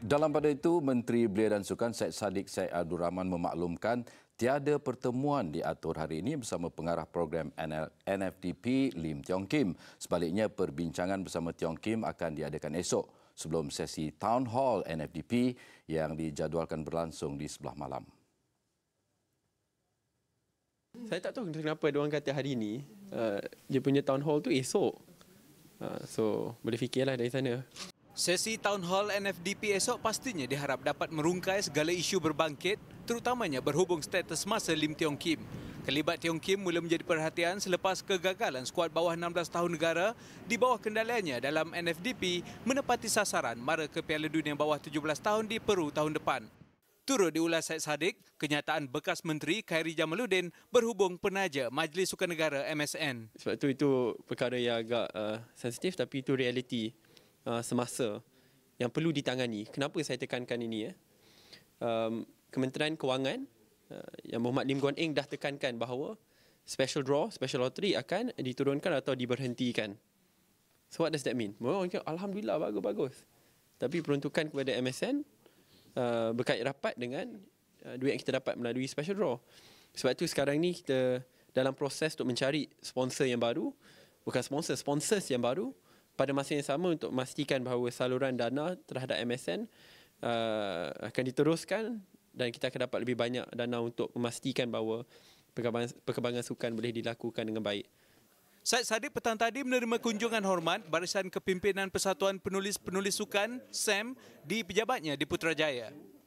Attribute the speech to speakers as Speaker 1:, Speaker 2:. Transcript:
Speaker 1: Dalam pada itu, Menteri Belia dan Sukan Syed Saddiq Syed Abdul Rahman memaklumkan tiada pertemuan diatur hari ini bersama pengarah program NFTP Lim Tiong Kim. Sebaliknya, perbincangan bersama Tiong Kim akan diadakan esok sebelum sesi Town Hall NFTP yang dijadualkan berlangsung di sebelah malam.
Speaker 2: Saya tak tahu kenapa dia orang kata hari ini, uh, dia punya town hall tu esok. Uh, so, boleh fikirlah dari sana. Sesi Town Hall NFDP
Speaker 3: esok pastinya diharap dapat merungkai segala isu berbangkit terutamanya berhubung status masa Lim Tiong Kim. Kelibat Tiong Kim mula menjadi perhatian selepas kegagalan skuad bawah 16 tahun negara di bawah kendaliannya dalam NFDP menepati sasaran mara ke Piala Dunia bawah 17 tahun di Peru tahun depan. Turut diulas Syed Saddiq, kenyataan bekas menteri Khairi
Speaker 2: Jamaluddin berhubung penaja Majlis Sukan Negara MSN. Sebab itu itu perkara yang agak uh, sensitif tapi itu realiti. Uh, semasa yang perlu ditangani. Kenapa saya tekankan ini? Eh? Um, Kementerian Kewangan uh, yang Muhammad Lim Guan Eng dah tekankan bahawa special draw, special lottery akan diturunkan atau diberhentikan. So what does that mean? Mereka kata, Alhamdulillah, bagus-bagus. Tapi peruntukan kepada MSN uh, berkait rapat dengan uh, duit yang kita dapat melalui special draw. Sebab itu sekarang ni kita dalam proses untuk mencari sponsor yang baru. Bukan sponsor, sponsors yang baru pada masa yang sama untuk memastikan bahawa saluran dana terhadap MSN uh, akan diteruskan dan kita akan dapat lebih banyak dana untuk memastikan bahawa perkembangan, perkembangan sukan boleh dilakukan dengan baik. Syed Sadiq petang tadi
Speaker 3: menerima kunjungan hormat Barisan Kepimpinan Persatuan Penulis-Penulis Sukan, SEM, di pejabatnya di Putrajaya.